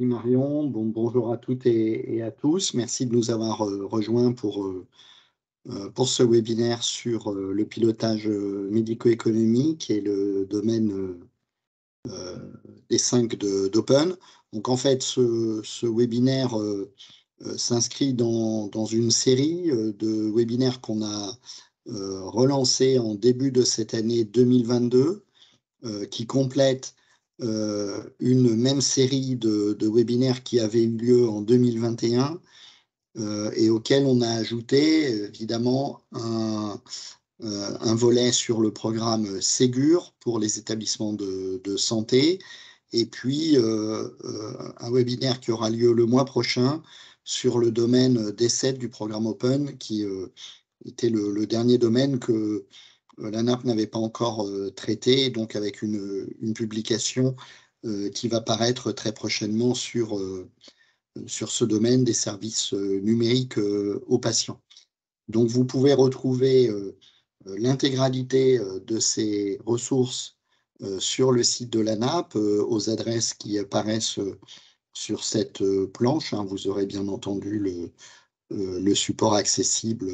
Marion. bonjour à toutes et, à tous. Merci de nous avoir euh, rejoints pour, euh, euh, pour ce webinaire sur le pilotage médico-économique et le domaine des cinq d'Open. Donc en fait, ce, ce webinaire s'inscrit dans, dans, une série de webinaires qu'on a euh, relancé en début de cette année 2022 qui complète euh, une même série de, webinaires qui avaient eu lieu en 2021 euh, et auxquels on a ajouté évidemment euh, un, volet sur le programme Ségur pour les établissements de, santé et puis un webinaire qui aura lieu le mois prochain sur le domaine d'essai du programme Open qui était le dernier domaine que euh, la NAP n'avait pas encore euh, traité, donc avec une, publication euh, qui va paraître très prochainement sur, ce domaine des services numériques aux patients. Donc vous pouvez retrouver l'intégralité de ces ressources sur le site de la NAP aux adresses qui apparaissent sur cette planche. Hein. Vous aurez bien entendu le support accessible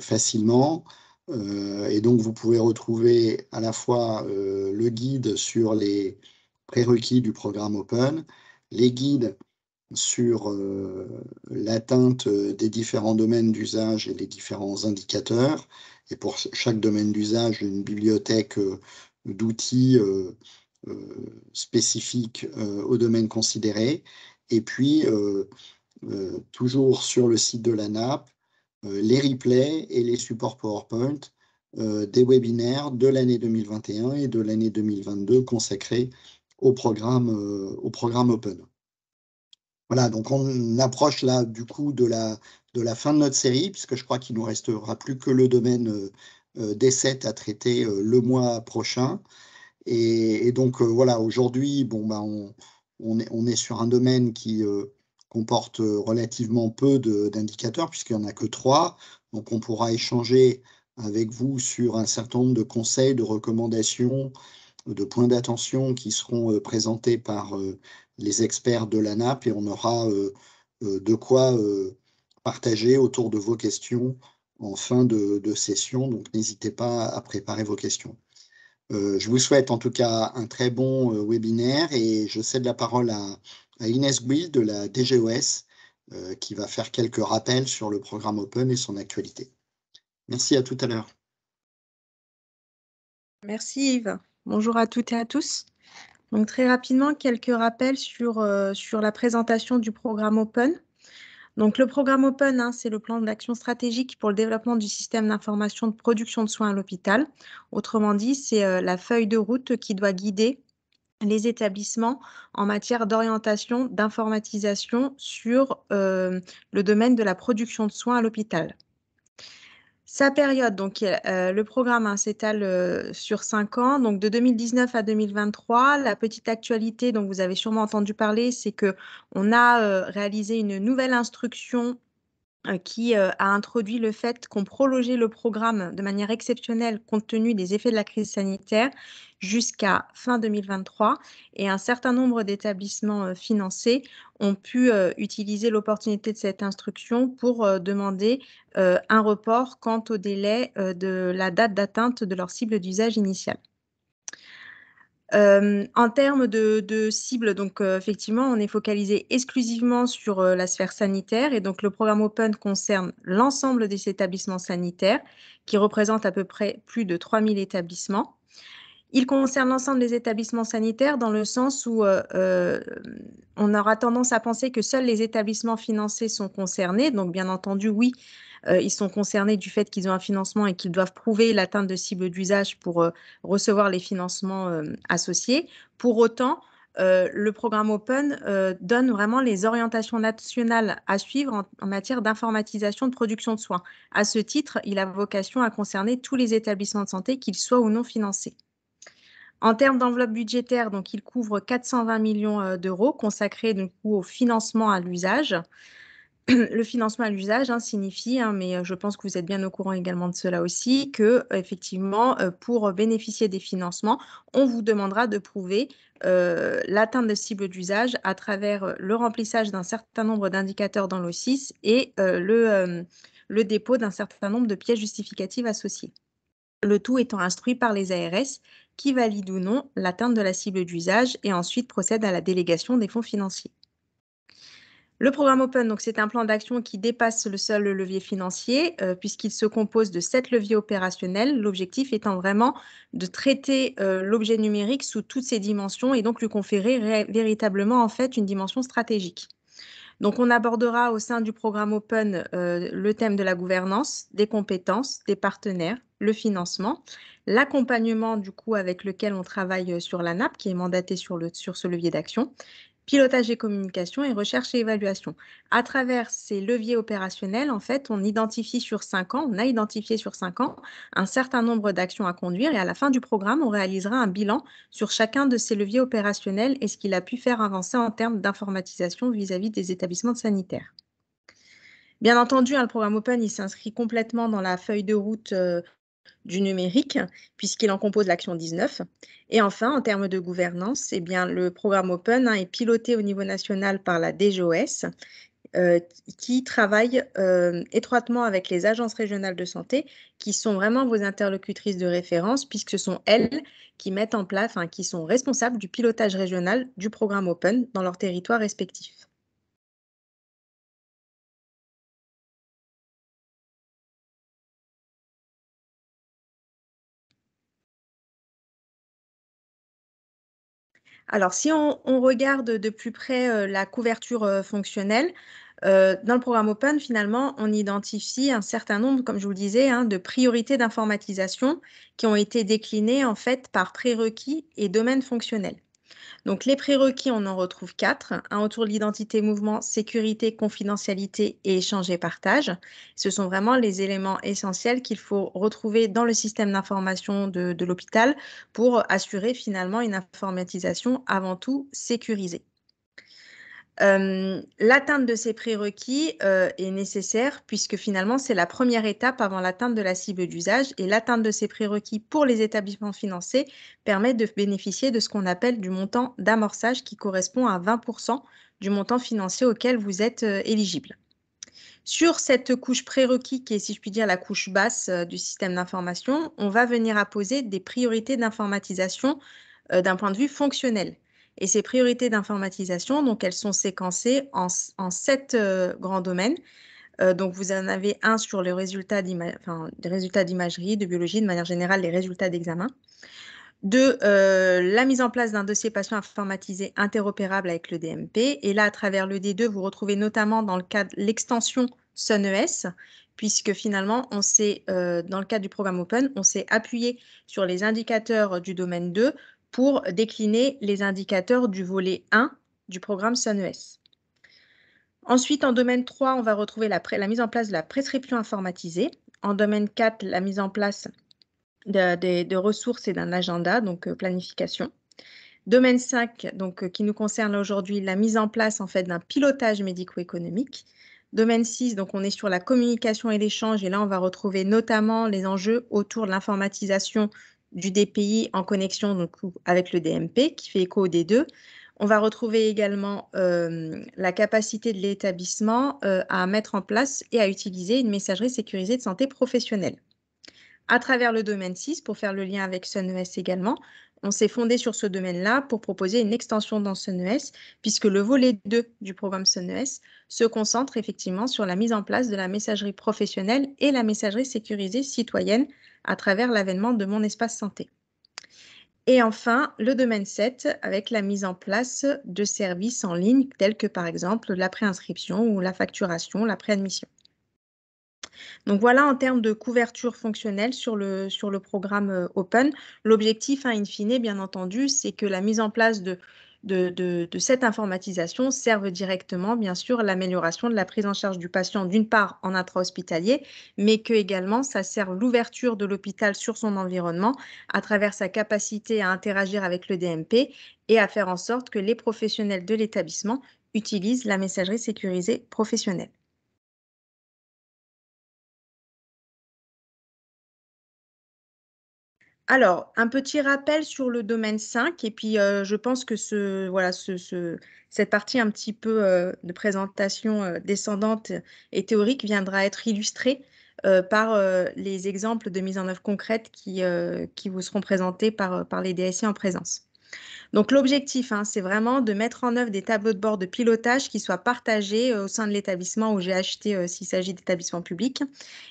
facilement. Euh, et donc, vous pouvez retrouver à la fois euh, le guide sur les prérequis du programme Open, les guides sur euh, l'atteinte des différents domaines d'usage et des différents indicateurs, et pour chaque domaine d'usage, une bibliothèque d'outils spécifiques au domaine considéré, et puis toujours sur le site de la Nap. Euh, les replays et les supports PowerPoint euh, des webinaires de l'année 2021 et de l'année 2022 consacrés au programme, euh, au programme Open. Voilà, donc on approche là du coup de la, de la fin de notre série, puisque je crois qu'il nous restera plus que le domaine des 7 à traiter le mois prochain. Et, donc voilà, aujourd'hui, bon, ben on, on, est, on est sur un domaine qui, euh, comporte euh, relativement peu d'indicateurs puisqu'il n'y en a que trois. Donc on pourra échanger avec vous sur un certain nombre de conseils, de recommandations, de points d'attention qui seront euh, présentés par euh, les experts de l'ANAP et on aura de quoi partager autour de vos questions en fin de, de session. Donc n'hésitez pas à préparer vos questions. je vous souhaite en tout cas un très bon webinaire et je cède la parole à, à Inès Guil de la DGOS euh, qui va faire quelques rappels sur le programme Open et son actualité. Merci à tout à l'heure. Merci Yves. Bonjour à toutes et à tous. Donc, très rapidement, quelques rappels sur, euh, sur la présentation du programme Open. Donc, le programme Open, hein, c'est le plan d'action stratégique pour le développement du système d'information de production de soins à l'hôpital. Autrement dit, c'est euh, la feuille de route qui doit guider les établissements en matière d'orientation, d'informatisation sur euh, le domaine de la production de soins à l'hôpital. Sa période, donc euh, le programme hein, s'étale euh, sur 5 ans, donc de 2019 à 2023. La petite actualité dont vous avez sûrement entendu parler, c'est que on a réalisé une nouvelle instruction qui a introduit le fait qu'on prolongeait le programme de manière exceptionnelle compte tenu des effets de la crise sanitaire jusqu'à fin 2023 et un certain nombre d'établissements euh, financés ont pu euh, utiliser l'opportunité de cette instruction pour euh, demander un report quant au délai de la date d'atteinte de leur cible d'usage initiale. en termes de, cibles, donc effectivement, on est focalisé exclusivement sur la sphère sanitaire et donc le programme Open concerne l'ensemble des établissements sanitaires qui représentent à peu près plus de 3000 établissements. Il concerne l'ensemble des établissements sanitaires dans le sens où euh, euh, on aura tendance à penser que seuls les établissements financés sont concernés. Donc, bien entendu, oui, euh, ils sont concernés du fait qu'ils ont un financement et qu'ils doivent prouver l'atteinte de cibles d'usage pour recevoir les financements associés. Pour autant, le programme Open donne vraiment les orientations nationales à suivre en matière d'informatisation de production de soins. À ce titre, il a vocation à concerner tous les établissements de santé, qu'ils soient ou non financés. En termes d'enveloppe budgétaire, donc, il couvre 420 millions euh, d'euros consacrés au financement à l'usage. Le financement à l'usage hein, signifie, hein, mais euh, je pense que vous êtes bien au courant également de cela aussi, que euh, effectivement, pour bénéficier des financements, on vous demandera de prouver l'atteinte de cibles d'usage à travers le remplissage d'un certain nombre d'indicateurs dans l'OCIS et le dépôt d'un certain nombre de pièces justificatives associées le tout étant instruit par les ARS qui valide ou non l'atteinte de la cible d'usage et ensuite procède à la délégation des fonds financiers. Le programme Open, donc c'est un plan d'action qui dépasse le seul levier financier, euh, puisqu'il se compose de sept leviers opérationnels, l'objectif étant vraiment de traiter euh, l'objet numérique sous toutes ses dimensions et donc lui conférer véritablement en fait une dimension stratégique. Donc, on abordera au sein du programme Open euh, le thème de la gouvernance, des compétences, des partenaires, le financement, l'accompagnement du coup avec lequel on travaille euh, sur la NAP qui est mandatée sur, le, sur ce levier d'action pilotage et communication et recherche et évaluation. À travers ces leviers opérationnels, en fait, on identifie sur cinq ans, on a identifié sur cinq ans un certain nombre d'actions à conduire et à la fin du programme, on réalisera un bilan sur chacun de ces leviers opérationnels et ce qu'il a pu faire avancer en termes d'informatisation vis-à-vis des établissements sanitaires. Bien entendu, hein, le programme Open, il s'inscrit complètement dans la feuille de route euh, du numérique, puisqu'il en compose l'action 19. Et enfin, en termes de gouvernance, eh bien, le programme Open hein, est piloté au niveau national par la DGOS, euh, qui travaille euh, étroitement avec les agences régionales de santé, qui sont vraiment vos interlocutrices de référence, puisque ce sont elles qui mettent en place, qui sont responsables du pilotage régional du programme Open dans leur territoire respectif. Alors, si on, regarde de plus près euh, la couverture euh, fonctionnelle, euh, dans le programme Open, finalement, on identifie un certain nombre, comme je vous le disais, hein, de priorités d'informatisation qui ont été déclinées en fait par prérequis et domaines fonctionnels. Donc les prérequis, on en retrouve quatre. Un autour de l'identité, mouvement, sécurité, confidentialité et échange et partage. Ce sont vraiment les éléments essentiels qu'il faut retrouver dans le système d'information de, de l'hôpital pour assurer finalement une informatisation avant tout sécurisée. Euh, l'atteinte de ces prérequis euh, est nécessaire puisque finalement c'est la première étape avant l'atteinte de la cible d'usage et l'atteinte de ces prérequis pour les établissements financés permet de bénéficier de ce qu'on appelle du montant d'amorçage qui correspond à 20% du montant financier auquel vous êtes euh, éligible. Sur cette couche prérequis, qui est, si je puis dire, la couche basse du système d'information, on va venir apposer des priorités d'informatisation d'un point de vue fonctionnel et ces priorités d'informatisation, donc elles sont séquencées en, sept euh, grands domaines. Euh, donc vous en avez un sur les résultats d'imagerie, de biologie, de manière générale les résultats d'examen. Deux, euh, la mise en place d'un dossier patient informatisé interopérable avec le DMP. Et là, à travers le D2, vous retrouvez notamment dans le cadre l'extension SUNES, puisque finalement, on s'est, dans le cadre du programme Open, on s'est appuyé sur les indicateurs du domaine 2 pour décliner les indicateurs du volet 1 du programme SUNES. Ensuite, en domaine 3, on va retrouver la, mise en place de la prescription informatisée. En domaine 4, la mise en place de, ressources et d'un agenda, donc euh, planification. Domaine 5, donc, euh, qui nous concerne aujourd'hui, la mise en place en fait d'un pilotage médico-économique. Domaine 6, donc on est sur la communication et l'échange, et là on va retrouver notamment les enjeux autour de l'informatisation du DPI en connexion donc, avec le DMP qui fait écho au D2. On va retrouver également euh, la capacité de l'établissement euh, à mettre en place et à utiliser une messagerie sécurisée de santé professionnelle. À travers le domaine 6, pour faire le lien avec SunES également, on s'est fondé sur ce domaine-là pour proposer une extension dans SunES, puisque le volet 2 du programme SunES se concentre effectivement sur la mise en place de la messagerie professionnelle et la messagerie sécurisée citoyenne à travers l'avènement de Mon Espace Santé. Et enfin, le domaine 7 avec la mise en place de services en ligne tels que par exemple la préinscription ou la facturation, la préadmission. Donc voilà en termes de couverture fonctionnelle sur le, programme euh, Open. L'objectif, à hein, in fine, bien entendu, c'est que la mise en place de cette informatisation serve directement, bien sûr, l'amélioration de la prise en charge du patient, d'une part en intra-hospitalier, mais que également ça serve l'ouverture de l'hôpital sur son environnement à travers sa capacité à interagir avec le DMP et à faire en sorte que les professionnels de l'établissement utilisent la messagerie sécurisée professionnelle. Alors, un petit rappel sur le domaine 5, et puis euh, je pense que ce, voilà, ce, cette partie un petit peu euh, de présentation euh, descendante et théorique viendra être illustrée par les exemples de mise en œuvre concrète qui, qui vous seront présentés par, par les DSI en présence. Donc l'objectif, hein, c'est vraiment de mettre en œuvre des tableaux de bord de pilotage qui soient partagés au sein de l'établissement où j'ai acheté, s'il s'agit d'établissements publics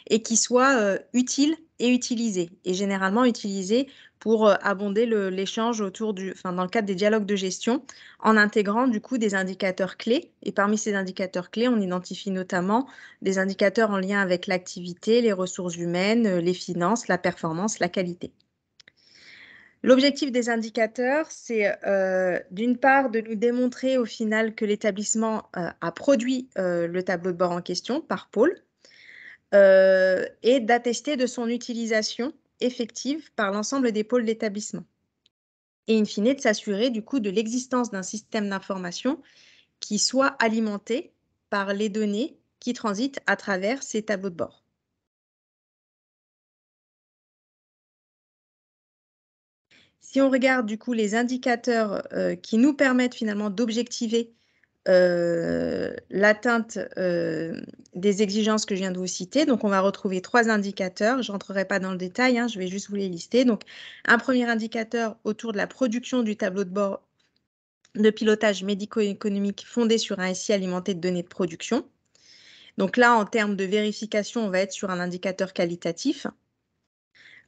et qui soient utiles et utilisé, et généralement utilisé pour euh, abonder l'échange autour du, enfin, dans le cadre des dialogues de gestion, en intégrant du coup des indicateurs clés. Et parmi ces indicateurs clés, on identifie notamment des indicateurs en lien avec l'activité, les ressources humaines, euh, les finances, la performance, la qualité. L'objectif des indicateurs, c'est euh, d'une part de nous démontrer au final que l'établissement a produit le tableau de bord en question par pôle, euh, et d'attester de son utilisation effective par l'ensemble des pôles d'établissement. Et in fine, de s'assurer du coup de l'existence d'un système d'information qui soit alimenté par les données qui transitent à travers ces tableaux de bord. Si on regarde du coup les indicateurs euh, qui nous permettent finalement d'objectiver euh, l'atteinte euh, des exigences que je viens de vous citer. Donc, on va retrouver trois indicateurs. Je rentrerai pas dans le détail, hein, je vais juste vous les lister. Donc, un premier indicateur autour de la production du tableau de bord de pilotage médico-économique fondé sur un SI alimenté de données de production. Donc là, en termes de vérification, on va être sur un indicateur qualitatif,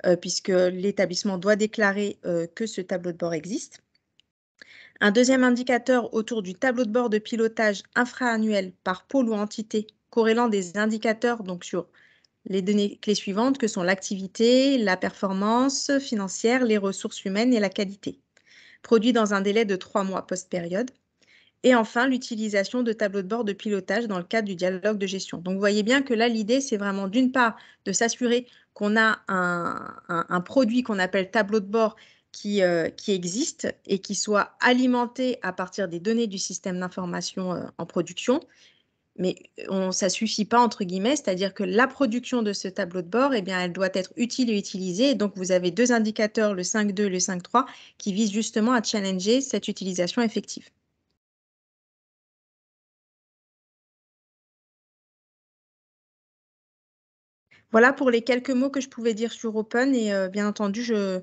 euh, puisque l'établissement doit déclarer que ce tableau de bord existe. Un deuxième indicateur autour du tableau de bord de pilotage infra-annuel par pôle ou entité corrélant des indicateurs donc sur les données clés suivantes que sont l'activité, la performance financière, les ressources humaines et la qualité, produit dans un délai de trois mois post-période. Et enfin, l'utilisation de tableaux de bord de pilotage dans le cadre du dialogue de gestion. Donc, vous voyez bien que là, l'idée, c'est vraiment d'une part de s'assurer qu'on a un produit qu'on appelle tableau de bord qui, euh, existe et qui soit alimenté à partir des données du système d'information euh, en production. Mais on, ça suffit pas, entre guillemets, c'est-à-dire que la production de ce tableau de bord, eh bien, elle doit être utile et utilisée. donc, vous avez deux indicateurs, le 5.2 et le 5.3, qui visent justement à challenger cette utilisation effective. Voilà pour les quelques mots que je pouvais dire sur Open et euh, bien entendu, je,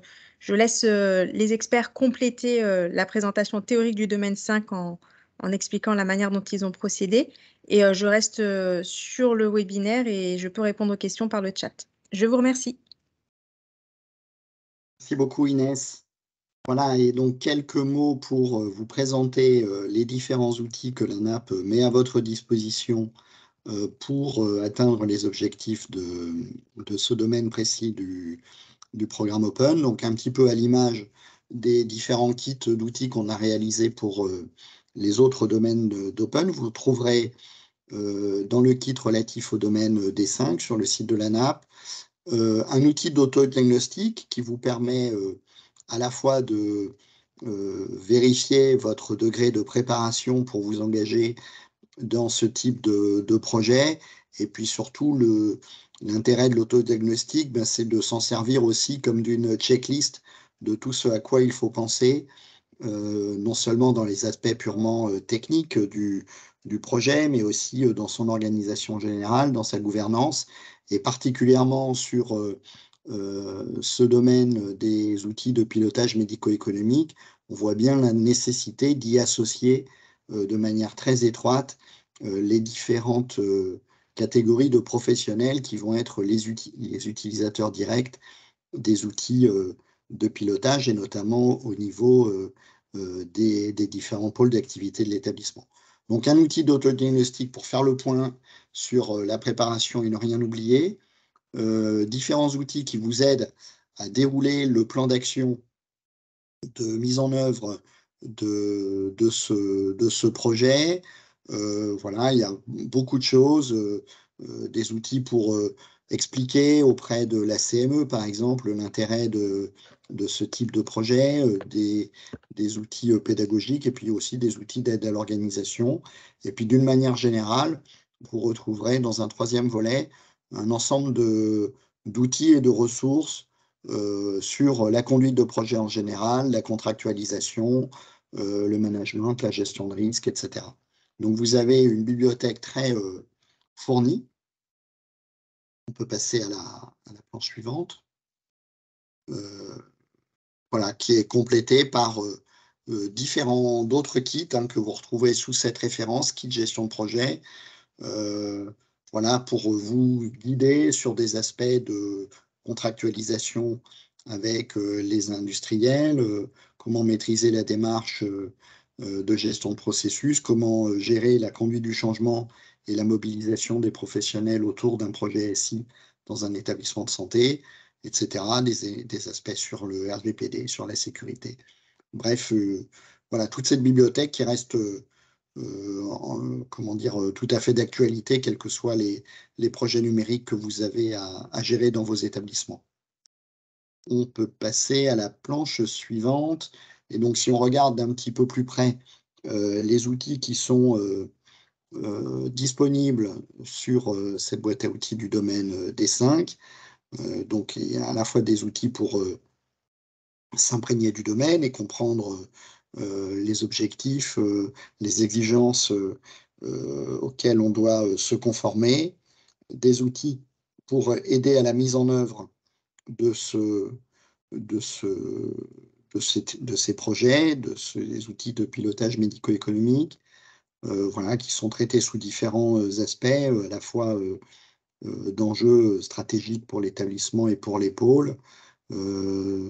laisse euh, les experts compléter euh, la présentation théorique du domaine 5 en, en, expliquant la manière dont ils ont procédé et je reste sur le webinaire et je peux répondre aux questions par le chat. Je vous remercie. Merci beaucoup Inès. Voilà, et donc quelques mots pour vous présenter les différents outils que l'ANAP met à votre disposition euh, pour euh, atteindre les objectifs de, ce domaine précis du, programme Open. Donc un petit peu à l'image des différents kits d'outils qu'on a réalisés pour euh, les autres domaines d'Open. Vous trouverez dans le kit relatif au domaine d 5 sur le site de la Nap un outil d'auto-diagnostic qui vous permet à la fois de vérifier votre degré de préparation pour vous engager dans ce type de, de projet. Et puis surtout, le, l'intérêt de l'autodiagnostic, ben, c'est de s'en servir aussi comme d'une checklist de tout ce à quoi il faut penser, euh, non seulement dans les aspects purement euh, techniques du, du, projet, mais aussi euh, dans son organisation générale, dans sa gouvernance, et particulièrement sur ce domaine des outils de pilotage médico-économique, on voit bien la nécessité d'y associer euh, de manière très étroite euh, les différentes euh, catégories de professionnels qui vont être les, utilisateurs directs des outils de pilotage et notamment au niveau des, différents pôles d'activité de l'établissement. Donc un outil d'autodiagnostic pour faire le point sur la préparation et ne rien oublier. différents outils qui vous aident à dérouler le plan d'action de mise en œuvre de, de, ce, de ce projet. Euh, voilà, il y a beaucoup de choses, euh, euh, des outils pour expliquer auprès de la CME, par exemple, l'intérêt de, de, ce type de projet, des, des, outils pédagogiques et puis aussi des outils d'aide à l'organisation. Et puis, d'une manière générale, vous retrouverez dans un troisième volet un ensemble d'outils et de ressources sur la conduite de projet en général, la contractualisation, euh, le management, la gestion de risque, etc. Donc vous avez une bibliothèque très euh, fournie. On peut passer à la, planche suivante, euh, voilà, qui est complétée par différents d'autres kits hein, que vous retrouvez sous cette référence, kit gestion de projet voilà, pour vous guider sur des aspects de contractualisation avec les industriels, comment maîtriser la démarche euh, euh, de gestion de processus, comment euh, gérer la conduite du changement et la mobilisation des professionnels autour d'un projet SI dans un établissement de santé, etc., des, aspects sur le RGPD, sur la sécurité. Bref, voilà, toute cette bibliothèque qui reste, comment dire, tout à fait d'actualité, quels que soient les, projets numériques que vous avez à gérer dans vos établissements on peut passer à la planche suivante. Et donc, si on regarde d'un petit peu plus près euh, les outils qui sont euh, euh, disponibles sur cette boîte à outils du domaine D5, donc il y a à la fois des outils pour s'imprégner du domaine et comprendre les objectifs, les exigences auxquelles on doit se conformer, des outils pour aider à la mise en œuvre de, ce, de, ces, projets, de ces outils de pilotage médico-économique, euh, voilà, qui sont traités sous différents euh, aspects, euh, à la fois d'enjeux stratégiques pour l'établissement et pour les pôles, de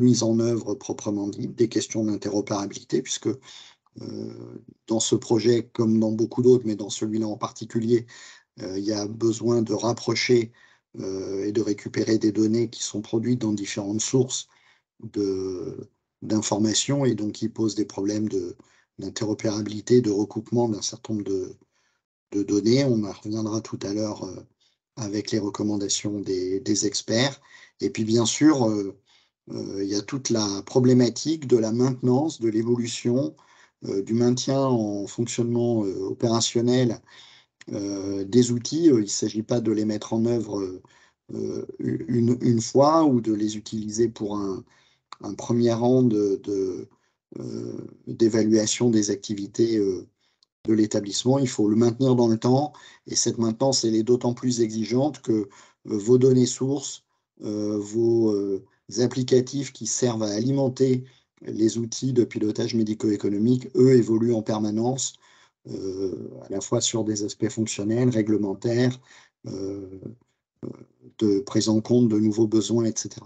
mise en œuvre proprement dit, des questions d'interopérabilité, puisque dans ce projet, comme dans beaucoup d'autres, mais dans celui-là en particulier, il y a besoin de rapprocher euh, et de récupérer des données qui sont produites dans différentes sources d'informations et donc qui posent des problèmes d'interopérabilité, de, recoupement d'un certain nombre de, de, données. On en reviendra tout à l'heure euh, avec les recommandations des, des, experts. Et puis bien sûr, euh, il y a toute la problématique de la maintenance, de l'évolution, du maintien en fonctionnement opérationnel euh, des outils, euh, il ne s'agit pas de les mettre en œuvre euh, une, fois ou de les utiliser pour un, premier rang d'évaluation des activités de l'établissement, il faut le maintenir dans le temps. Et cette maintenance, elle est d'autant plus exigeante que vos données sources, vos applicatifs qui servent à alimenter les outils de pilotage médico-économique, eux, évoluent en permanence. Euh, à la fois sur des aspects fonctionnels, réglementaires, euh, euh, de prise en compte de nouveaux besoins, etc.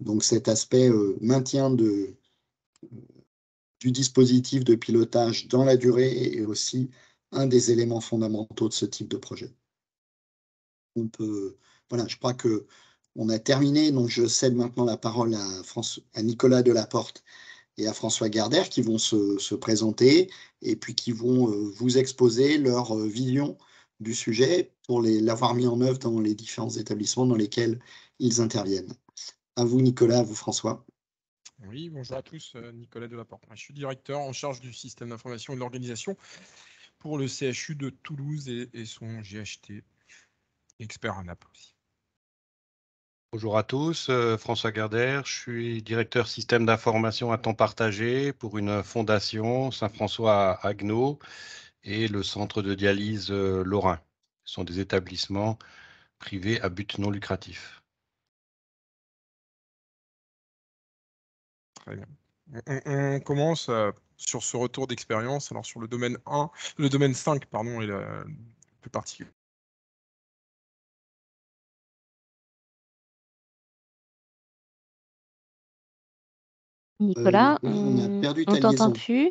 Donc cet aspect maintien du dispositif de pilotage dans la durée est aussi un des éléments fondamentaux de ce type de projet. On peut, voilà, je crois que on a terminé, donc je cède maintenant la parole à, France, à Nicolas Delaporte, et à François Gardère qui vont se, présenter et puis qui vont euh, vous exposer leur euh, vision du sujet pour l'avoir mis en œuvre dans les différents établissements dans lesquels ils interviennent. À vous Nicolas, à vous François. Oui, bonjour à tous, euh, Nicolas Delaporte. Je suis directeur en charge du système d'information et de l'organisation pour le CHU de Toulouse et, son GHT, expert en aussi. Bonjour à tous, euh, François Gardère, je suis directeur système d'information à temps partagé pour une fondation Saint-François Agneau et le centre de dialyse euh, Lorrain. Ce sont des établissements privés à but non lucratif. Très bien. On, commence euh, sur ce retour d'expérience, alors sur le domaine 1, le domaine 5, pardon, est le plus particulier Nicolas, euh, on, ne t'entend plus.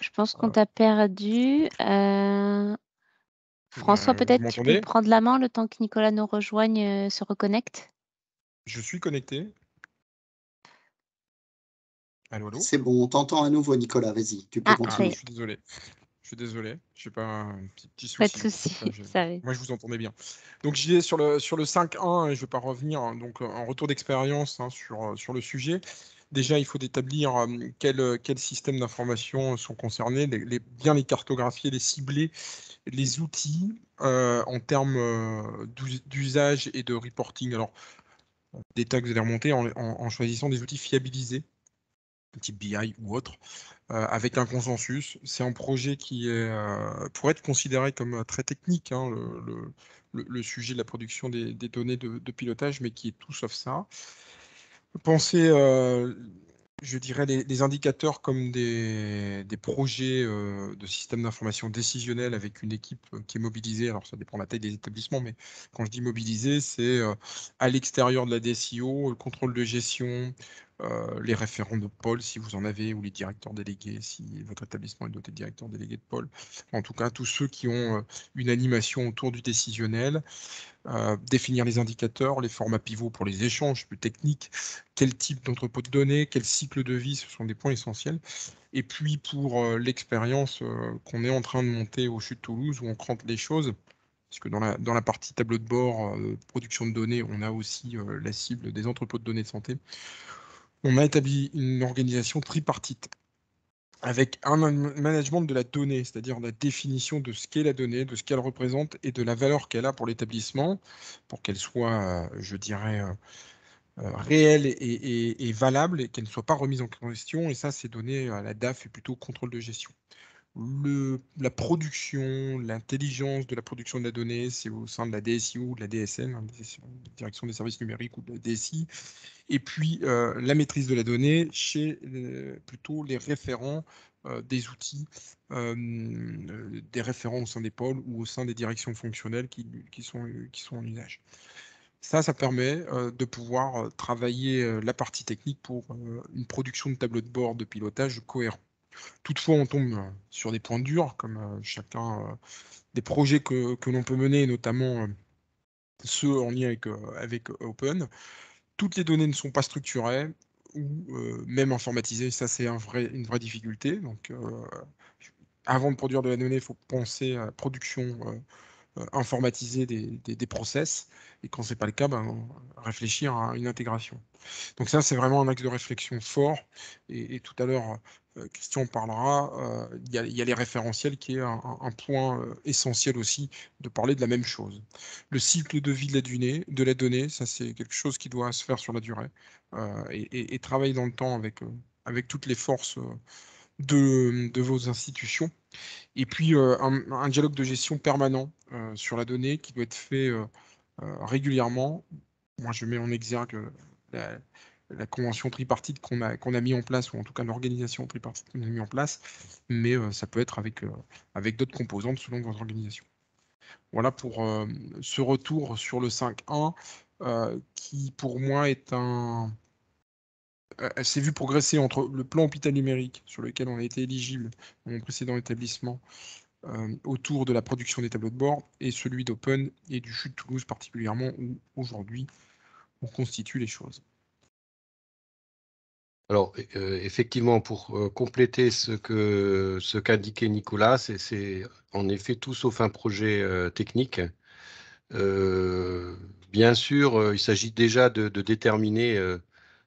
Je pense qu'on ah. t'a perdu. Euh, François, euh, peut-être tu peux prendre la main le temps que Nicolas nous rejoigne, se reconnecte. Je suis connecté. C'est bon, on t'entend à nouveau, Nicolas. Vas-y, tu peux ah, ah, continuer. Je suis désolé suis désolé. n'ai pas un petit, souci. Pas de souci. Moi, je vous entendais bien. Donc, j'y ai sur le, sur le 5 et je ne vais pas revenir, hein. donc euh, en retour d'expérience hein, sur, euh, sur le sujet. Déjà, il faut établir euh, quels systèmes d'information sont concernés, bien les cartographier, les cibler, les outils en termes d'usage et de reporting. Alors, des tags, vous allez remonter en choisissant des outils fiabilisés type BI ou autre, euh, avec un consensus. C'est un projet qui est, euh, pourrait être considéré comme euh, très technique, hein, le, sujet de la production des, données de, pilotage, mais qui est tout sauf ça. Pensez je dirais, les, indicateurs comme des, projets de système d'information décisionnel avec une équipe qui est mobilisée. Alors, ça dépend de la taille des établissements, mais quand je dis mobilisée, c'est à l'extérieur de la DSIO, le contrôle de gestion, euh, les référents de pôle si vous en avez, ou les directeurs délégués si votre établissement est doté de directeurs délégués de pôle. En tout cas, tous ceux qui ont euh, une animation autour du décisionnel, euh, définir les indicateurs, les formats pivots pour les échanges plus techniques, quel type d'entrepôt de données, quel cycle de vie, ce sont des points essentiels. Et puis pour l'expérience qu'on est en train de monter au Chute de Toulouse, où on crante les choses, parce que dans la, dans la, partie tableau de bord, production de données, on a aussi la cible des entrepôts de données de santé on a établi une organisation tripartite avec un management de la donnée, c'est-à-dire la définition de ce qu'est la donnée, de ce qu'elle représente et de la valeur qu'elle a pour l'établissement, pour qu'elle soit, euh, je dirais, euh, euh, réelle et, valable et qu'elle ne soit pas remise en question. Et ça, c'est donné à la DAF et plutôt au contrôle de gestion le, la production, l'intelligence de la production de la donnée, c'est au sein de la DSI ou de la DSN, hein, Direction des services numériques ou de la DSI, et puis euh, la maîtrise de la donnée chez euh, plutôt les référents euh, des outils, des référents au sein des pôles ou au sein des directions fonctionnelles qui, sont, qui sont, en usage. Ça, ça permet de pouvoir travailler la partie technique pour une production de tableau de bord de pilotage cohérent. Toutefois, on tombe euh, sur des points durs, comme euh, chacun euh, des projets que, l'on peut mener, notamment ceux en lien avec, avec, Open. Toutes les données ne sont pas structurées ou même informatisées, ça c'est une vraie difficulté. Donc, avant de produire de la donnée, il faut penser à la production informatisée des, process et quand ce n'est pas le cas, ben, réfléchir à une intégration. Donc ça, c'est vraiment un axe de réflexion fort. et tout à l'heure, Christian euh, parlera, euh, il y, a les référentiels qui est un, point euh, essentiel aussi de parler de la même chose. Le cycle de vie de la donnée, de ça c'est quelque chose qui doit se faire sur la durée et, travailler dans le temps avec, avec toutes les forces de, vos institutions. Et puis un, un, dialogue de gestion permanent sur la donnée qui doit être fait régulièrement. Moi je mets en exergue la, la convention tripartite qu'on a, qu'on a mis en place, ou en tout cas l'organisation tripartite qu'on a mis en place, mais euh, ça peut être avec, euh, avec d'autres composantes selon votre organisation. Voilà pour euh, ce retour sur le 5.1, qui pour moi est un... s'est vu progresser entre le plan hôpital numérique, sur lequel on a été éligible dans mon précédent établissement, autour de la production des tableaux de bord, et celui d'Open et du Chute de Toulouse particulièrement, où aujourd'hui on constitue les choses. Alors, euh, effectivement, pour euh, compléter ce que ce qu'indiquait Nicolas, c'est en effet tout sauf un projet euh, technique. bien sûr, il s'agit déjà de, déterminer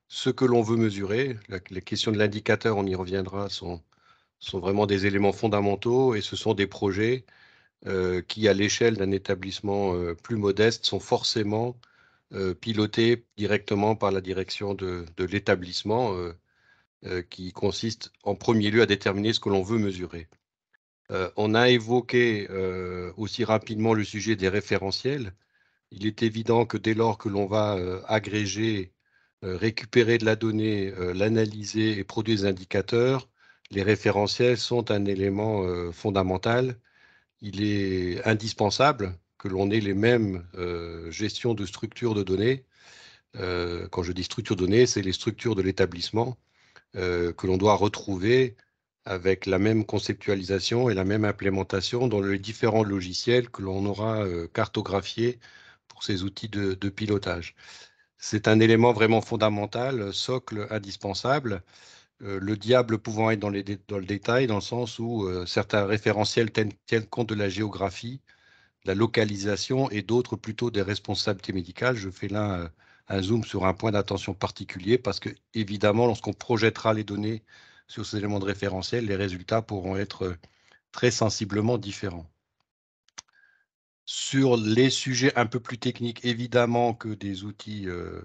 ce que l'on veut mesurer. La, les questions de l'indicateur, on y reviendra, sont vraiment des éléments fondamentaux et ce sont des projets qui, à l'échelle d'un établissement plus modeste, sont forcément euh, piloté directement par la direction de, l'établissement euh, euh, qui consiste en premier lieu à déterminer ce que l'on veut mesurer. on a évoqué aussi rapidement le sujet des référentiels. Il est évident que dès lors que l'on va agréger, récupérer de la donnée, l'analyser et produire des indicateurs, les référentiels sont un élément fondamental. Il est indispensable que l'on ait les mêmes euh, gestions de structures de données. Euh, quand je dis structures de données, c'est les structures de l'établissement euh, que l'on doit retrouver avec la même conceptualisation et la même implémentation dans les différents logiciels que l'on aura cartographiés pour ces outils de, pilotage. C'est un élément vraiment fondamental, socle indispensable. le diable pouvant être dans, dans, le détail, dans le sens où certains référentiels tiennent, compte de la géographie, la localisation et d'autres plutôt des responsabilités médicales. Je fais là un, zoom sur un point d'attention particulier parce que, évidemment, lorsqu'on projettera les données sur ces éléments de référentiel, les résultats pourront être euh, très sensiblement différents. Sur les sujets un peu plus techniques, évidemment que des outils euh,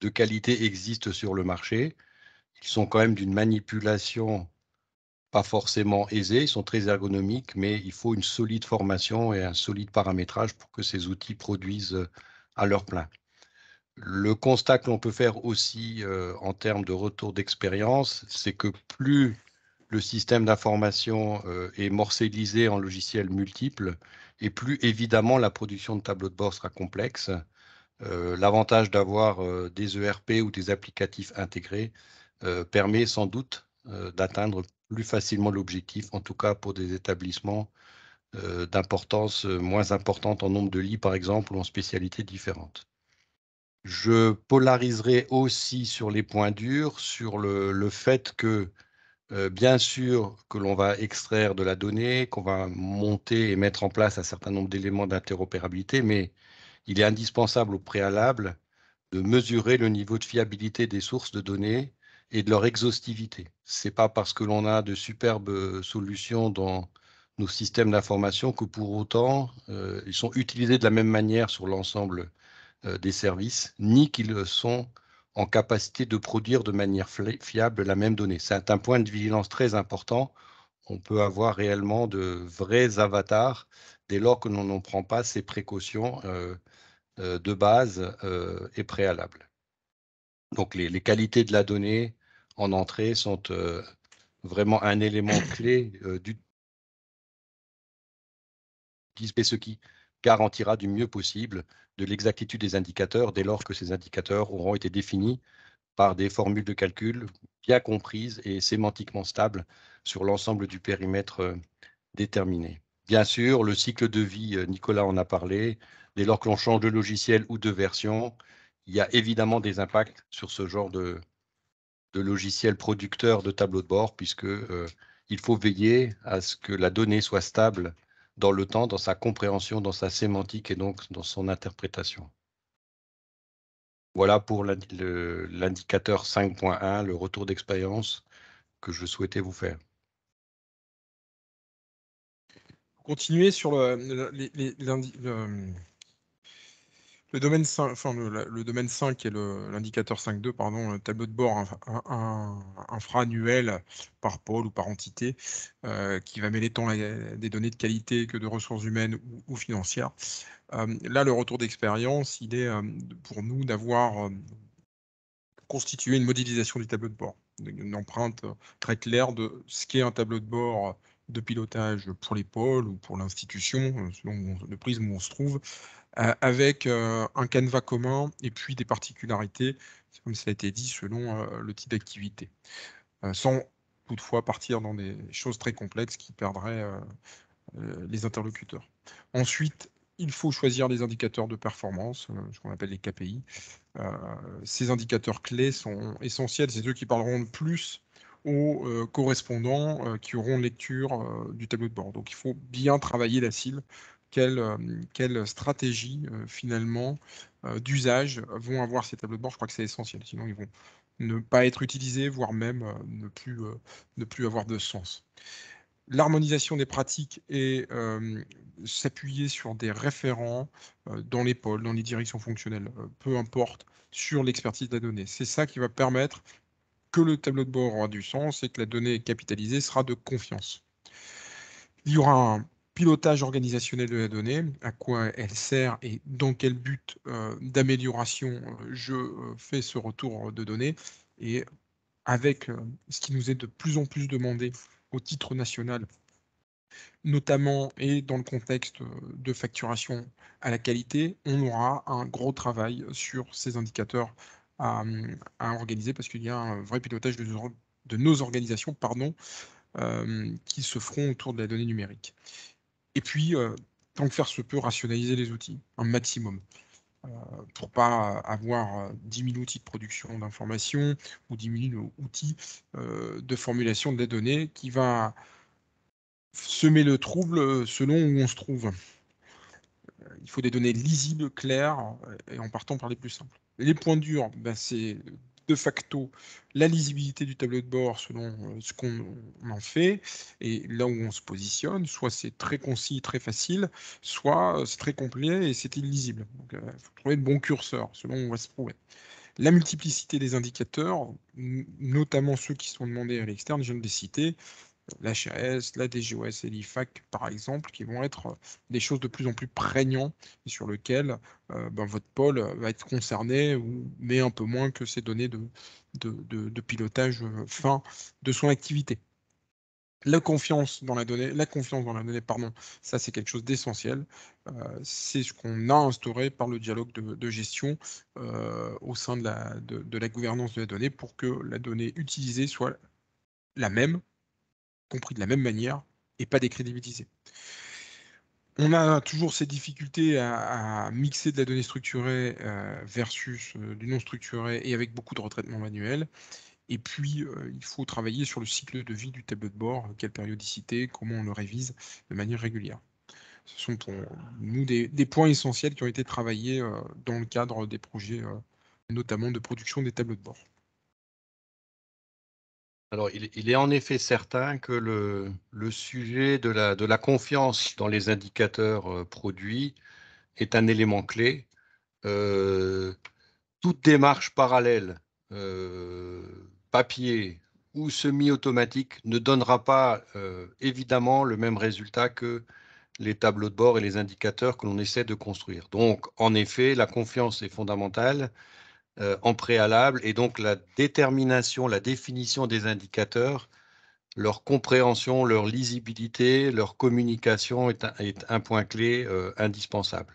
de qualité existent sur le marché. Ils sont quand même d'une manipulation forcément aisés, ils sont très ergonomiques, mais il faut une solide formation et un solide paramétrage pour que ces outils produisent euh, à leur plein. Le constat que l'on peut faire aussi euh, en termes de retour d'expérience, c'est que plus le système d'information euh, est morcellisé en logiciels multiples, et plus évidemment la production de tableaux de bord sera complexe. L'avantage d'avoir des ERP ou des applicatifs intégrés permet sans doute d'atteindre plus facilement l'objectif, en tout cas pour des établissements euh, d'importance euh, moins importante en nombre de lits, par exemple, ou en spécialités différentes. Je polariserai aussi sur les points durs, sur le, fait que, euh, bien sûr, que l'on va extraire de la donnée, qu'on va monter et mettre en place un certain nombre d'éléments d'interopérabilité, mais il est indispensable au préalable de mesurer le niveau de fiabilité des sources de données et de leur exhaustivité. Ce n'est pas parce que l'on a de superbes euh, solutions dans nos systèmes d'information que pour autant euh, ils sont utilisés de la même manière sur l'ensemble euh, des services, ni qu'ils sont en capacité de produire de manière fiable la même donnée. C'est un point de vigilance très important. On peut avoir réellement de vrais avatars dès lors que l'on n'en prend pas ces précautions de base et préalables. Donc les, qualités de la donnée en entrée sont euh, vraiment un élément clé euh, du ce qui garantira du mieux possible de l'exactitude des indicateurs dès lors que ces indicateurs auront été définis par des formules de calcul bien comprises et sémantiquement stables sur l'ensemble du périmètre euh, déterminé. Bien sûr, le cycle de vie, Nicolas en a parlé, dès lors que l'on change de logiciel ou de version, il y a évidemment des impacts sur ce genre de, de logiciel producteur de tableau de bord, puisque euh, il faut veiller à ce que la donnée soit stable dans le temps, dans sa compréhension, dans sa sémantique et donc dans son interprétation. Voilà pour l'indicateur 5.1, le retour d'expérience que je souhaitais vous faire. Continuez sur le, le domaine 5, enfin, le, domaine 5 est l'indicateur 5.2, pardon, le euh, tableau de bord infra-annuel par pôle ou par entité, euh, qui va mêler tant des données de qualité que de ressources humaines ou, financières. Euh, là, le retour d'expérience, il est pour nous d'avoir constitué une modélisation du tableau de bord, une empreinte très claire de ce qu'est un tableau de bord de pilotage pour les pôles ou pour l'institution, selon le prisme où on se trouve, avec euh, un canevas commun et puis des particularités, comme ça a été dit, selon euh, le type d'activité. Euh, sans toutefois partir dans des choses très complexes qui perdraient les interlocuteurs. Ensuite, il faut choisir les indicateurs de performance, ce qu'on appelle les KPI. ces indicateurs clés sont essentiels, c'est eux qui parleront le plus aux correspondants qui auront lecture du tableau de bord. Donc il faut bien travailler la cible quelle, euh, quelle stratégie euh, finalement euh, d'usage vont avoir ces tableaux de bord. Je crois que c'est essentiel, sinon ils vont ne pas être utilisés, voire même ne, plus, ne plus avoir de sens l'harmonisation des pratiques et s'appuyer sur des référents dans les pôles, dans les directions fonctionnelles, peu importe, sur l'expertise de la donnée. C'est ça qui va permettre que le tableau de bord aura du sens et que la donnée capitalisée sera de confiance. Il y aura un pilotage organisationnel de la donnée, à quoi elle sert et dans quel but euh, d'amélioration euh, je euh, fais ce retour de données. Et avec ce qui nous est de plus en plus demandé au titre national, notamment et dans le contexte de facturation à la qualité, on aura un gros travail sur ces indicateurs à, organiser parce qu'il y a un vrai pilotage de, nos organisations pardon, qui se feront autour de la donnée numérique. Et puis, euh, tant que faire se peut, rationaliser les outils un maximum euh, pour pas avoir 10 euh, 000 outils de production d'informations ou 10 000 outils de formulation des données qui va semer le trouble selon où on se trouve. Il faut des données lisibles, claires, et en partant par les plus simples. Les points durs, ben c'est de facto la lisibilité du tableau de bord selon euh, ce qu'on en fait et là où on se positionne. Soit c'est très concis, très facile, soit euh, c'est très complet et c'est illisible. il euh, faut trouver le bon curseur selon où on va se trouver. La multiplicité des indicateurs, notamment ceux qui sont demandés à l'externe, je viens de les citer, l'HAS, la DGOS et l'IFAC, par exemple, qui vont être euh, des choses de plus en plus prégnantes et sur lesquelles euh, ben, votre pôle euh, va être concerné, mais un peu moins que ces données de, pilotage fin de son activité. La confiance dans la donnée, la confiance dans la donnée, pardon, ça c'est quelque chose d'essentiel. c'est ce qu'on a instauré par le dialogue de, gestion au sein de la gouvernance de la donnée pour que la donnée utilisée soit la même compris de la même manière et pas décrédibilisé. On a toujours ces difficultés à, mixer de la donnée structurée euh, versus euh, du non structuré et avec beaucoup de retraitement manuel. Et puis, euh, il faut travailler sur le cycle de vie du tableau de bord, quelle périodicité, comment on le révise de manière régulière. Ce sont pour nous des points essentiels qui ont été travaillés dans le cadre des projets, notamment de production des tableaux de bord. Alors, il, est en effet certain que le, sujet de la, confiance dans les indicateurs euh, produits est un élément clé. Euh, toute démarche parallèle, euh, papier ou semi-automatique, ne donnera pas évidemment le même résultat que les tableaux de bord et les indicateurs que l'on essaie de construire. Donc, en effet, la confiance est fondamentale. Euh, en préalable et donc la détermination, la définition des indicateurs, leur compréhension, leur lisibilité, leur communication est un, point clé euh, indispensable.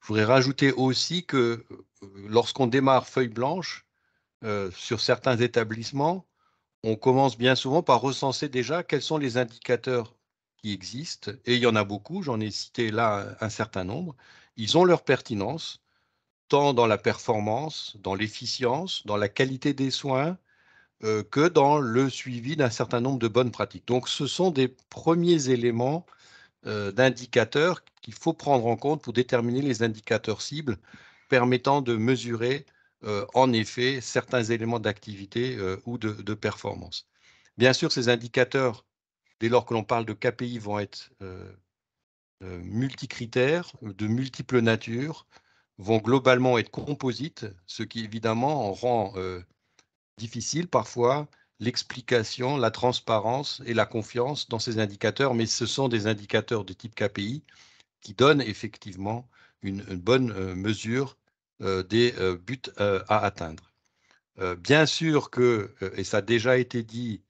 Je voudrais rajouter aussi que euh, lorsqu'on démarre feuille blanche sur certains établissements, on commence bien souvent par recenser déjà quels sont les indicateurs qui existent, et il y en a beaucoup, j'en ai cité là un certain nombre, ils ont leur pertinence, tant dans la performance, dans l'efficience, dans la qualité des soins, euh, que dans le suivi d'un certain nombre de bonnes pratiques. Donc ce sont des premiers éléments euh, d'indicateurs qu'il faut prendre en compte pour déterminer les indicateurs cibles permettant de mesurer euh, en effet certains éléments d'activité ou de, performance. Bien sûr, ces indicateurs, dès lors que l'on parle de KPI, vont être multicritères, de multiples natures, vont globalement être composites, ce qui évidemment en rend euh, difficile parfois l'explication, la transparence et la confiance dans ces indicateurs, mais ce sont des indicateurs de type KPI qui donnent effectivement une, bonne euh, mesure euh, des buts à atteindre. bien sûr que, et ça a déjà été dit,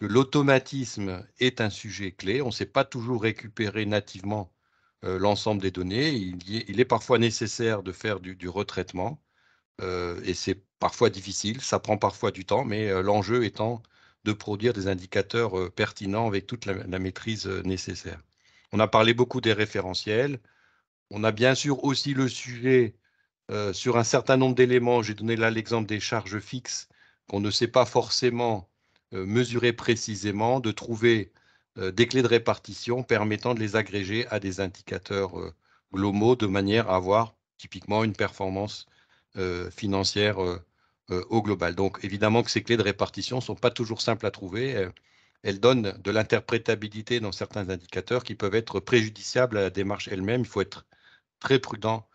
que l'automatisme est un sujet clé. On ne s'est pas toujours récupéré nativement euh, l'ensemble des données. Il, est, parfois nécessaire de faire du, retraitement euh, et c'est parfois difficile, ça prend parfois du temps, mais euh, l'enjeu étant de produire des indicateurs pertinents avec toute la, maîtrise nécessaire. On a parlé beaucoup des référentiels. On a bien sûr aussi le sujet sur un certain nombre d'éléments. J'ai donné là l'exemple des charges fixes qu'on ne sait pas forcément mesurer précisément, de trouver euh, des clés de répartition permettant de les agréger à des indicateurs euh, globaux de manière à avoir typiquement une performance euh, financière au global. Donc évidemment que ces clés de répartition ne sont pas toujours simples à trouver. Elles donnent de l'interprétabilité dans certains indicateurs qui peuvent être préjudiciables à la démarche elle-même. Il faut être très prudent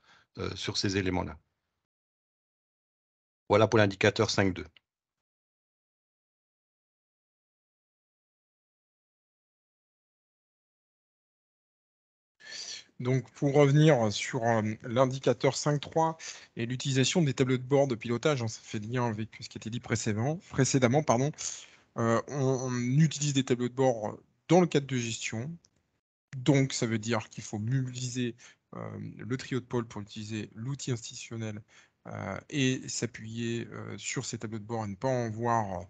sur ces éléments-là. Voilà pour l'indicateur 5.2. Donc, pour revenir sur euh, l'indicateur 5.3 et l'utilisation des tableaux de bord de pilotage, hein, ça fait lien avec ce qui a été dit précédemment. précédemment pardon. Euh, on, utilise des tableaux de bord dans le cadre de gestion. Donc, ça veut dire qu'il faut mobiliser euh, le trio de pôle pour utiliser l'outil institutionnel et s'appuyer sur ces tableaux de bord et ne pas en voir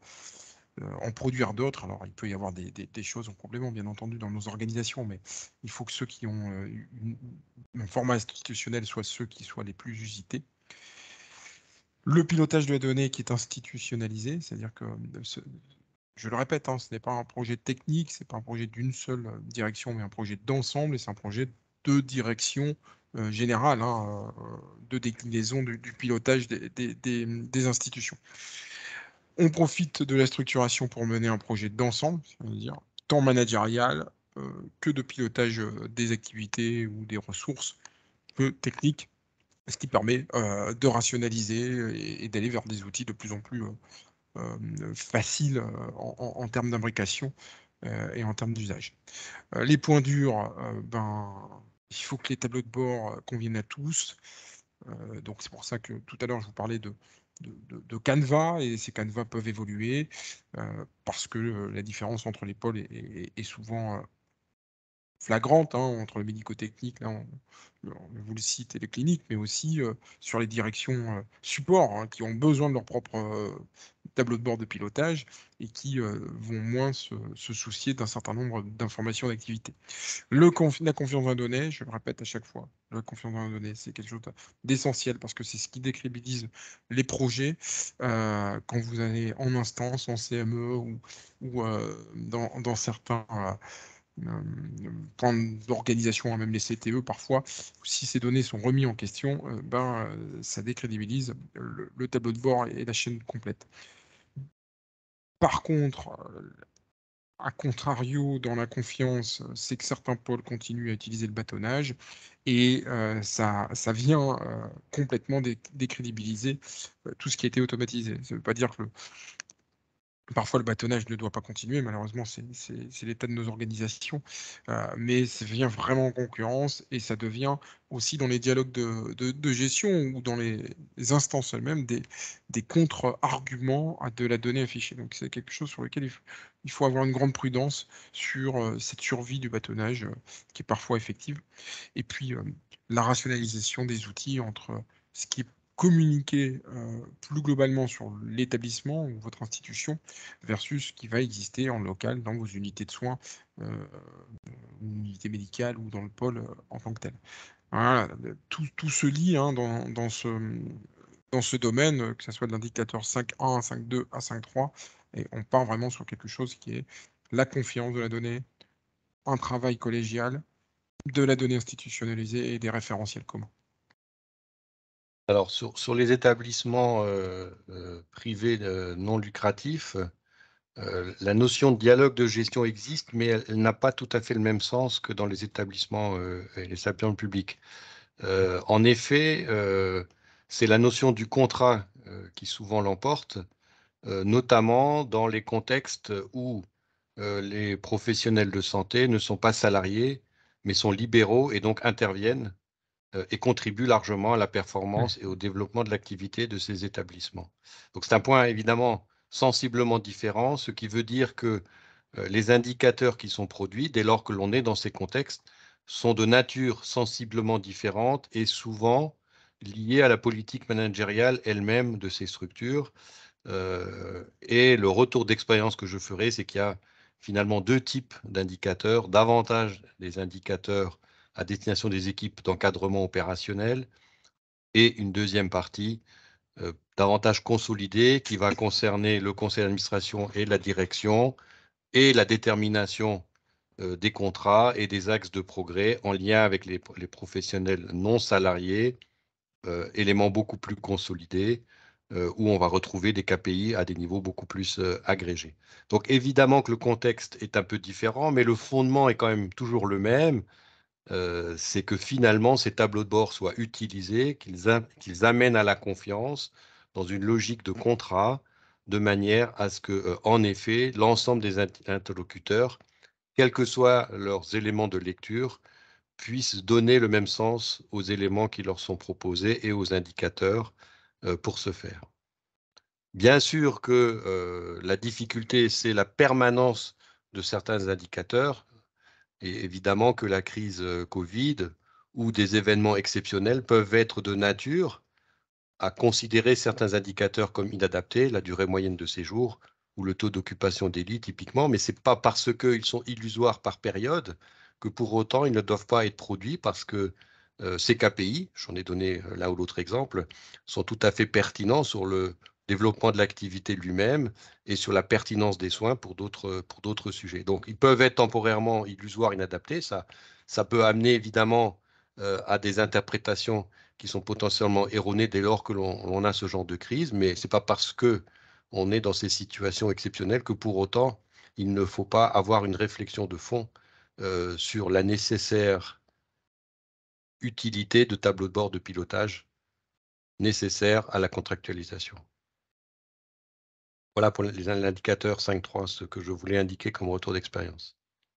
euh, en produire d'autres. Alors, il peut y avoir des, choses en complément, bien entendu, dans nos organisations, mais il faut que ceux qui ont euh, un format institutionnel soient ceux qui soient les plus usités. Le pilotage de la donnée qui est institutionnalisé, c'est-à-dire que, euh, je le répète, hein, ce n'est pas un projet technique, ce n'est pas un projet d'une seule direction, mais un projet d'ensemble, et c'est un projet de direction générale, hein, de déclinaison du, pilotage des institutions on profite de la structuration pour mener un projet d'ensemble, tant managérial euh, que de pilotage euh, des activités ou des ressources techniques, ce qui permet euh, de rationaliser et, d'aller vers des outils de plus en plus faciles en, termes d'imbrication et en termes d'usage. les points durs, ben, il faut que les tableaux de bord conviennent à tous. donc c'est pour ça que tout à l'heure je vous parlais de, de, canevas et ces canevas peuvent évoluer euh, parce que euh, la différence entre les pôles est souvent euh, flagrante hein, entre le médico-technique, là, vous le cite, et les cliniques, mais aussi euh, sur les directions euh, support hein, qui ont besoin de leur propre euh, tableau de bord de pilotage et qui vont moins se, soucier d'un certain nombre d'informations d'activités. la confiance dans la donnée, je le répète à chaque fois, la confiance dans la c'est quelque chose d'essentiel parce que c'est ce qui décrédibilise les projets quand vous allez en instance, en CME ou, ou dans, dans, certains euh, d'organisation, à même les CTE parfois, si ces données sont remises en question, euh, ben, euh, ça décrédibilise le, tableau de bord et la chaîne complète. Par contre, à contrario, dans la confiance, c'est que certains pôles continuent à utiliser le bâtonnage et ça, ça, vient complètement décrédibiliser tout ce qui a été automatisé. Ça ne veut pas dire que Parfois, le bâtonnage ne doit pas continuer, malheureusement, c'est l'état de nos organisations, euh, mais ça vient vraiment en concurrence et ça devient aussi dans les dialogues de, gestion ou dans les instances elles-mêmes des, des contre-arguments de la donnée affichée. Donc, c'est quelque chose sur lequel il faut, avoir une grande prudence sur euh, cette survie du bâtonnage euh, qui est parfois effective. Et puis, la rationalisation des outils entre ce qui est communiquer euh, plus globalement sur l'établissement ou votre institution versus ce qui va exister en local dans vos unités de soins, euh, unité médicale ou dans le pôle euh, en tant que tel. Voilà, tout, se lit hein, dans, ce, dans ce domaine, que ce soit de l'indicateur 5.1 5.2 à 5.3, et on part vraiment sur quelque chose qui est la confiance de la donnée, un travail collégial, de la donnée institutionnalisée et des référentiels communs. Alors, sur, sur, les établissements euh, euh, privés non lucratifs, euh, la notion de dialogue de gestion existe, mais elle, elle n'a pas tout à fait le même sens que dans les établissements et les établissements publics. en effet, c'est la notion du contrat qui souvent l'emporte, notamment dans les contextes où les professionnels de santé ne sont pas salariés, mais sont libéraux et donc interviennent euh, et contribue largement à la performance et au développement de l'activité de ces établissements. Donc c'est un point évidemment sensiblement différent, ce qui veut dire que euh, les indicateurs qui sont produits, dès lors que l'on est dans ces contextes, sont de nature sensiblement différente et souvent liés à la politique managériale elle-même de ces structures. Euh, et le retour d'expérience que je ferai, c'est qu'il y a finalement deux types d'indicateurs, davantage des indicateurs à destination des équipes d'encadrement opérationnel et une deuxième partie euh, davantage consolidée qui va concerner le conseil d'administration et la direction et la détermination euh, des contrats et des axes de progrès en lien avec les, professionnels non salariés, euh, éléments beaucoup plus consolidés où on va retrouver des KPI à des niveaux beaucoup plus agrégés. Donc évidemment que le contexte est un peu différent, mais le fondement est quand même toujours le même. Euh, c'est que finalement ces tableaux de bord soient utilisés, qu'ils amènent à la confiance dans une logique de contrat, de manière à ce que, euh, en effet, l'ensemble des interlocuteurs, quels que soient leurs éléments de lecture, puissent donner le même sens aux éléments qui leur sont proposés et aux indicateurs euh, pour ce faire. Bien sûr que la difficulté, c'est la permanence de certains indicateurs, évidemment que la crise euh, Covid ou des événements exceptionnels peuvent être de nature à considérer certains indicateurs comme inadaptés, la durée moyenne de séjour ou le taux d'occupation des lits typiquement, mais ce n'est pas parce qu'ils sont illusoires par période que pour autant ils ne doivent pas être produits parce que euh, ces KPI, j'en ai donné euh, l'un ou l'autre exemple, sont tout à fait pertinents sur le développement de l'activité lui-même et sur la pertinence des soins pour d'autres sujets. Donc, ils peuvent être temporairement illusoires, inadaptés. Ça, ça peut amener évidemment euh, à des interprétations qui sont potentiellement erronées dès lors que l'on a ce genre de crise, mais ce n'est pas parce que on est dans ces situations exceptionnelles que pour autant, il ne faut pas avoir une réflexion de fond euh, sur la nécessaire utilité de tableau de bord de pilotage nécessaire à la contractualisation. Voilà pour les indicateurs 5.3, ce que je voulais indiquer comme retour d'expérience.